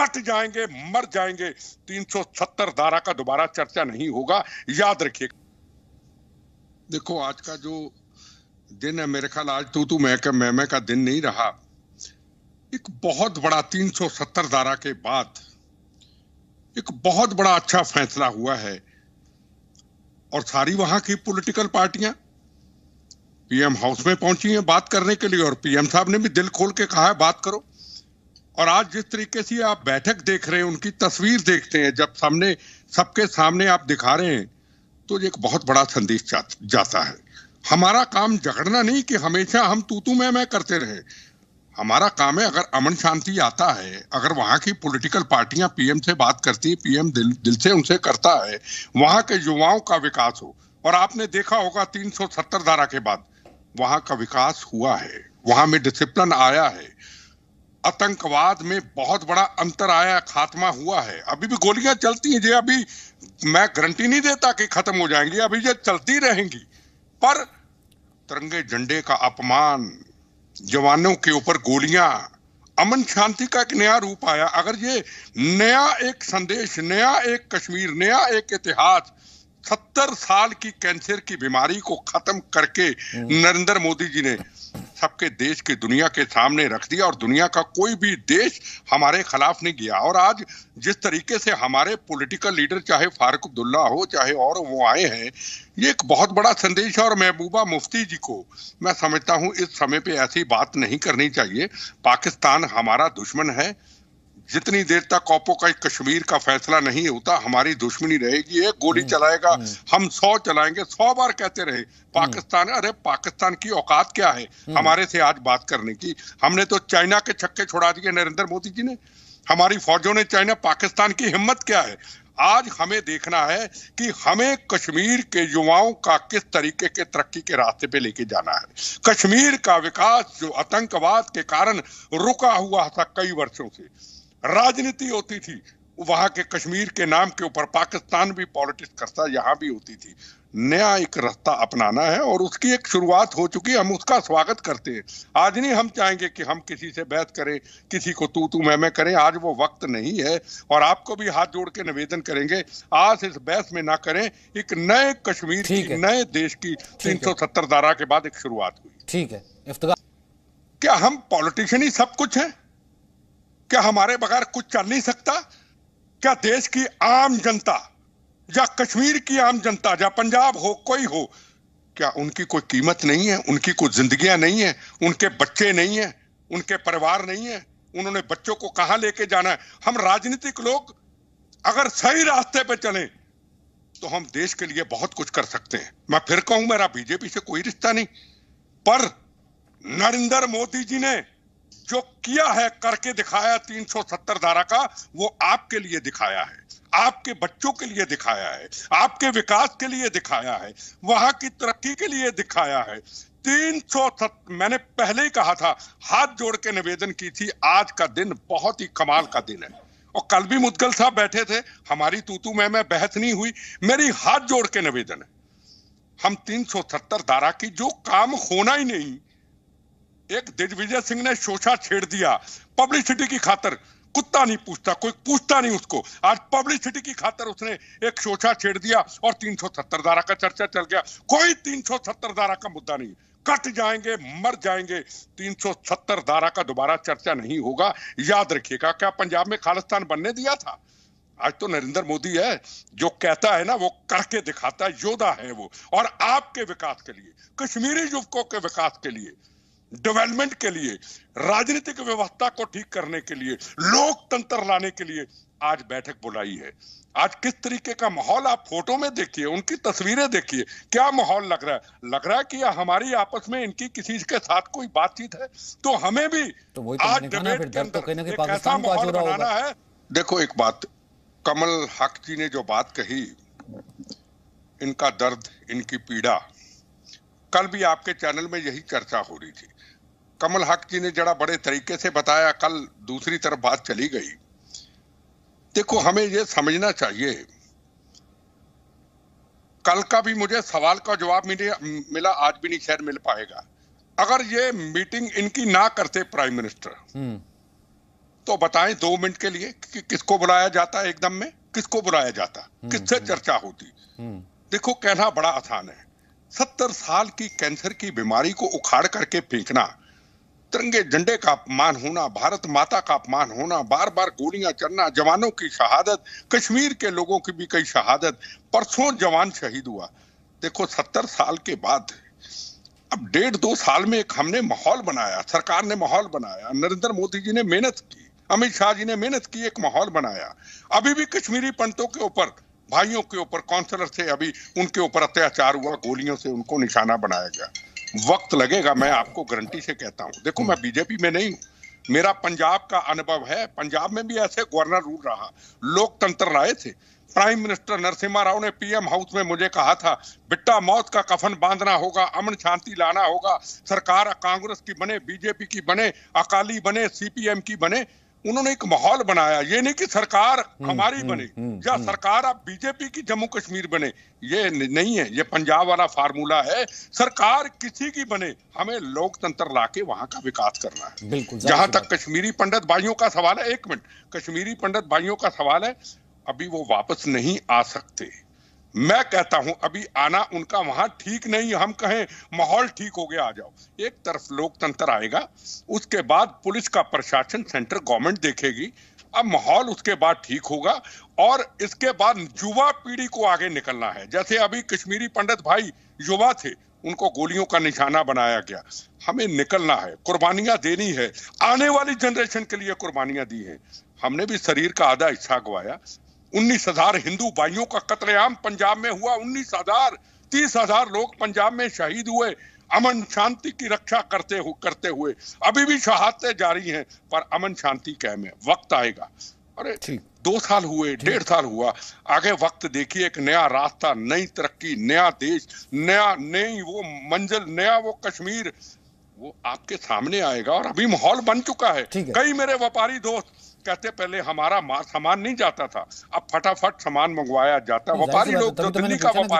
Cut जाएंगे मर जाएंगे 370 धारा का दोबारा चर्चा नहीं होगा याद रखिए देखो आज का जो दिन है मेरे ख्याल आज तू तू मैं मैं मैं का दिन नहीं रहा एक बहुत बड़ा 370 धारा के बाद एक बहुत बड़ा अच्छा फैसला हुआ है और सारी वहां की पॉलिटिकल पार्टियां पीएम हाउस में पहुंची हैं बात करने के लिए और पीएम साहब ने भी दिल खोल के कहा है बात करो और आज जिस तरीके से आप बैठक देख रहे हैं उनकी तस्वीर देखते हैं जब सामने सबके सामने आप दिखा रहे हैं तो एक बहुत बड़ा संदेश जाता है हमारा काम झगड़ना नहीं कि हमेशा हम तू तू मैं मैं करते रहे हमारा काम है अगर अमन शांति आता है अगर वहाँ की पॉलिटिकल पार्टियां पीएम से बात करती है पीएम दिल दिल से उनसे करता है वहाँ के युवाओं का विकास हो और आपने देखा होगा 370 धारा के बाद वहाँ का विकास हुआ है वहाँ में डिसिप्लिन आया है आतंकवाद में बहुत बड़ा अंतर आया खात्मा हुआ है अभी भी गोलियां चलती हैं जे अभी मैं गारंटी नहीं देता कि खत्म हो जाएंगी अभी ये चलती रहेंगी पर तिरंगे झंडे का अपमान जवानों के ऊपर गोलियां अमन शांति का एक नया रूप आया अगर ये नया एक संदेश नया एक कश्मीर नया एक इतिहास सत्तर साल की कैंसर की बीमारी को खत्म करके हम्म। नरेंद्र मोदी जी ने सबके देश की दुनिया के सामने रख दिया और दुनिया का कोई भी देश हमारे खिलाफ नहीं गया और आज जिस तरीके से हमारे पॉलिटिकल लीडर चाहे फारूक अब्दुल्ला हो चाहे और वो आए हैं ये एक बहुत बड़ा संदेश है और महबूबा मुफ्ती जी को मैं समझता हूँ इस समय पर ऐसी बात नहीं करनी चाहिए पाकिस्तान हमारा दुश्मन है जितनी देर तक ओपो का कश्मीर का फैसला नहीं होता हमारी दुश्मनी रहेगी एक गोली हम्म, चलाएगा हम्म। हम सौ चलाएंगे सौ बार कहते रहे हम्म। पाकिस्तान अरे पाकिस्तान की औकात क्या है हमारे से आज बात करने की हमने तो चाइना के छक्के छोड़ा दिए नरेंद्र मोदी जी ने हमारी फौजों ने चाइना पाकिस्तान की हिम्मत क्या है आज हमें देखना है कि हमें कश्मीर के युवाओं का किस तरीके के तरक्की के रास्ते पे लेके जाना है कश्मीर का विकास जो आतंकवाद के कारण रुका हुआ था कई वर्षों से राजनीति होती थी वहां के कश्मीर के नाम के ऊपर पाकिस्तान भी पॉलिटिक्स करता यहाँ भी होती थी नया एक रास्ता अपनाना है और उसकी एक शुरुआत हो चुकी है हम उसका स्वागत करते हैं आज नहीं हम चाहेंगे कि हम किसी से बहस करें किसी को तू तू मैं मैं करें आज वो वक्त नहीं है और आपको भी हाथ जोड़ के निवेदन करेंगे आज इस बहस में ना करें एक नए कश्मीर की नए देश की तीन सौ सत्तर धारा के बाद एक शुरुआत हुई ठीक है क्या हम पॉलिटिशियन ही सब कुछ है क्या हमारे बगैर कुछ कर नहीं सकता क्या देश की आम जनता या कश्मीर की आम जनता या पंजाब हो कोई हो क्या उनकी कोई कीमत नहीं है उनकी कोई जिंदगी नहीं है उनके बच्चे नहीं है उनके परिवार नहीं है उन्होंने बच्चों को कहा लेके जाना है हम राजनीतिक लोग अगर सही रास्ते पे चले तो हम देश के लिए बहुत कुछ कर सकते हैं मैं फिर कहूं मेरा बीजेपी से कोई रिश्ता नहीं पर नरेंद्र मोदी जी ने जो किया है करके दिखाया 370 धारा का वो आपके लिए दिखाया है आपके बच्चों के लिए दिखाया है आपके विकास के लिए दिखाया है वहां की तरक्की के लिए दिखाया है तीन सौ मैंने पहले ही कहा था हाथ जोड़ के निवेदन की थी आज का दिन बहुत ही कमाल का दिन है और कल भी मुदगल साहब बैठे थे हमारी तूतू में मैं बहस नहीं हुई मेरी हाथ जोड़ के निवेदन है हम 370 धारा की जो काम होना ही नहीं एक दिग्विजय सिंह ने शोषा छेड़ दिया पब्लिसिटी की खातर कुत्ता नहीं पूछता कोई पूछता नहीं उसको आज पब्लिसिटी की खातर उसने एक शोषा छेड़ दिया और 370 धारा का चर्चा चल गया कोई 370 धारा का मुद्दा नहीं कट जाएंगे मर जाएंगे 370 धारा का दोबारा चर्चा नहीं होगा याद रखिएगा क्या पंजाब में खालिस्तान बनने दिया था आज तो नरेंद्र मोदी है जो कहता है ना वो करके दिखाता है योद्धा है वो और आपके विकास के लिए कश्मीरी युवकों के विकास के लिए डेवलपमेंट के लिए राजनीतिक व्यवस्था को ठीक करने के लिए लोकतंत्र लाने के लिए आज बैठक बुलाई है आज किस तरीके का माहौल आप फोटो में देखिए उनकी तस्वीरें देखिए क्या माहौल लग रहा है लग रहा है कि हमारी आपस में इनकी किसी के साथ कोई बातचीत है तो हमें भी तो वही तो आज डिबेट के तो अंदर ऐसा माहौल बनाना है देखो एक बात कमल हक जी ने जो बात कही इनका दर्द इनकी पीड़ा कल भी आपके चैनल में यही चर्चा हो रही थी कमल हक जी ने जरा बड़े तरीके से बताया कल दूसरी तरफ बात चली गई देखो हमें यह समझना चाहिए कल का भी मुझे सवाल का जवाब मिला आज भी नहीं शायद मिल पाएगा अगर ये मीटिंग इनकी ना करते प्राइम मिनिस्टर हम्म। तो बताएं दो मिनट के लिए कि किसको बुलाया जाता है एकदम में किसको बुलाया जाता हम्म, किससे हम्म। चर्चा होती देखो कहना बड़ा आसान है सत्तर साल की कैंसर की बीमारी को उखाड़ करके फेंकना तिरंगे झंडे का अपमान होना भारत माता का अपमान होना बार बार गोलियां चलना जवानों की शहादत कश्मीर के लोगों की भी कई शहादत परसों जवान शहीद हुआ देखो सत्तर साल के बाद अब डेढ़ दो साल में एक हमने माहौल बनाया सरकार ने माहौल बनाया नरेंद्र मोदी जी ने मेहनत की अमित शाह जी ने मेहनत की एक माहौल बनाया अभी भी कश्मीरी पंडितों के ऊपर भाइयों के ऊपर काउंसलर थे अभी उनके ऊपर अत्याचार हुआ गोलियों से उनको निशाना बनाया गया वक्त लगेगा मैं आपको गारंटी से कहता हूँ देखो मैं बीजेपी में नहीं मेरा पंजाब का अनुभव है पंजाब में भी ऐसे गवर्नर रूल रहा लोकतंत्र राय थे प्राइम मिनिस्टर नरसिम्हा राव ने पीएम हाउस में मुझे कहा था बिट्टा मौत का कफन बांधना होगा अमन शांति लाना होगा सरकार कांग्रेस की बने बीजेपी की बने अकाली बने सीपीएम की बने उन्होंने एक माहौल बनाया ये नहीं कि सरकार हम्म, हमारी हम्म, बने हम्म, या सरकार अब बीजेपी की जम्मू कश्मीर बने ये नहीं है ये पंजाब वाला फार्मूला है सरकार किसी की बने हमें लोकतंत्र लाके वहां का विकास करना है बिल्कुल जहां तक कश्मीरी पंडित भाइयों का सवाल है एक मिनट कश्मीरी पंडित भाइयों का सवाल है अभी वो वापस नहीं आ सकते मैं कहता हूं अभी आना उनका वहां ठीक नहीं हम कहें माहौल ठीक हो गया आ जाओ एक तरफ लोकतंत्र आएगा उसके बाद पुलिस का प्रशासन सेंटर गवर्नमेंट देखेगी अब माहौल उसके बाद ठीक होगा और इसके बाद युवा पीढ़ी को आगे निकलना है जैसे अभी कश्मीरी पंडित भाई युवा थे उनको गोलियों का निशाना बनाया गया हमें निकलना है कुर्बानियां देनी है आने वाली जनरेशन के लिए कुर्बानियां दी हैं हमने भी शरीर का आधा हिस्सा गवाया उन्नीस हजार हिंदू भाइयों का कतलेआम पंजाब में हुआ उन्नीस हजार तीस हजार लोग पंजाब में शहीद हुए अमन शांति की रक्षा करते हु, करते हुए अभी भी शहादतें जारी हैं पर अमन शांति कैम है वक्त आएगा अरे दो साल हुए डेढ़ साल हुआ आगे वक्त देखिए एक नया रास्ता नई तरक्की नया देश नया नई वो मंजिल नया वो कश्मीर वो आपके सामने आएगा और अभी माहौल बन चुका है कई मेरे व्यापारी दोस्त कहते पहले हमारा सामान नहीं जाता था अब फटाफट सामान मंगवाया जाता व्यापारी लोग जो तो तो दिल्ली का तो व्यापारी